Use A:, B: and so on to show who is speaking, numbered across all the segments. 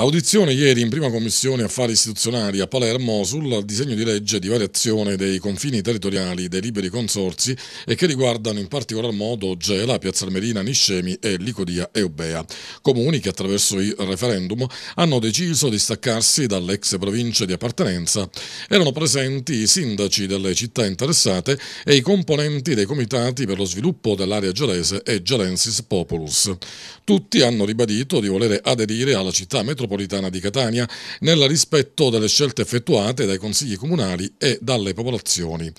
A: Audizione ieri in prima commissione affari istituzionali a Palermo sul disegno di legge di variazione dei confini territoriali dei liberi consorzi e che riguardano in particolar modo Gela, Piazza Almerina, Niscemi e Licodia Eubea, comuni che attraverso il referendum hanno deciso di staccarsi dall'ex provincia di appartenenza. Erano presenti i sindaci delle città interessate e i componenti dei comitati per lo sviluppo dell'area gelese e Gelensis Populus. Tutti hanno ribadito di volere aderire alla città metropolitana metropolitana di Catania nel rispetto delle scelte effettuate dai consigli comunali e dalle popolazioni.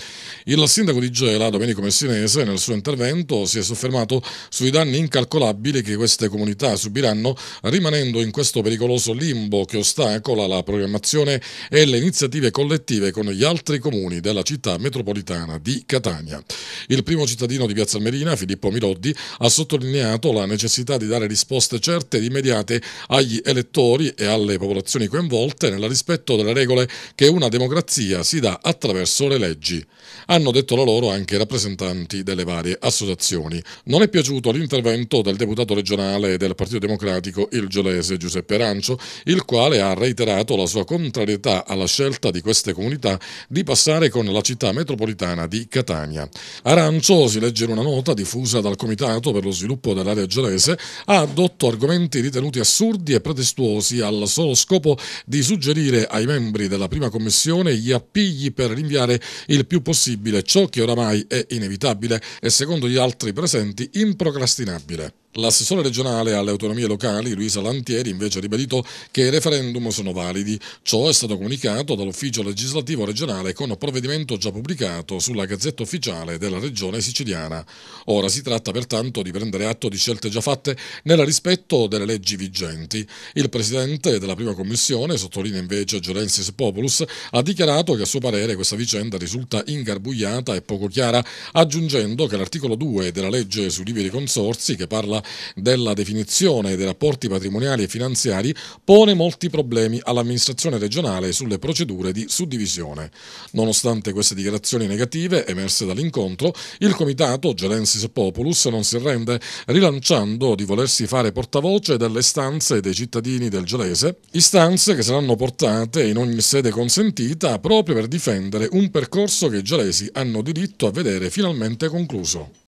A: Il sindaco di Gela, Domenico Messinese, nel suo intervento si è soffermato sui danni incalcolabili che queste comunità subiranno rimanendo in questo pericoloso limbo che ostacola la programmazione e le iniziative collettive con gli altri comuni della città metropolitana di Catania. Il primo cittadino di Piazza Almerina, Filippo Mirodi, ha sottolineato la necessità di dare risposte certe ed immediate agli elettori lavoratori e alle popolazioni coinvolte nel rispetto delle regole che una democrazia si dà attraverso le leggi. Hanno detto la loro anche i rappresentanti delle varie associazioni. Non è piaciuto l'intervento del deputato regionale del Partito Democratico il giolese Giuseppe Arancio, il quale ha reiterato la sua contrarietà alla scelta di queste comunità di passare con la città metropolitana di Catania. Arancio, si legge in una nota diffusa dal Comitato per lo sviluppo dell'area giolese, ha addotto argomenti ritenuti assurdi e pretestuosi numerosi al solo scopo di suggerire ai membri della prima commissione gli appigli per rinviare il più possibile ciò che oramai è inevitabile e secondo gli altri presenti improcrastinabile. L'assessore regionale alle autonomie locali, Luisa Lantieri, invece ha ribadito che i referendum sono validi. Ciò è stato comunicato dall'ufficio legislativo regionale con provvedimento già pubblicato sulla Gazzetta Ufficiale della Regione Siciliana. Ora si tratta pertanto di prendere atto di scelte già fatte nel rispetto delle leggi vigenti. Il presidente della prima commissione, sottolinea invece Gerensis Populus, ha dichiarato che a suo parere questa vicenda risulta ingarbugliata e poco chiara, aggiungendo che l'articolo 2 della legge sui liberi consorsi, che parla normativa della definizione dei rapporti patrimoniali e finanziari pone molti problemi all'amministrazione regionale sulle procedure di suddivisione. Nonostante queste dichiarazioni negative emerse dall'incontro, il comitato Gelensis Populus non si rende rilanciando di volersi fare portavoce delle istanze dei cittadini del Gelese, istanze che saranno portate in ogni sede consentita proprio per difendere un percorso che i gelesi hanno diritto a vedere finalmente concluso.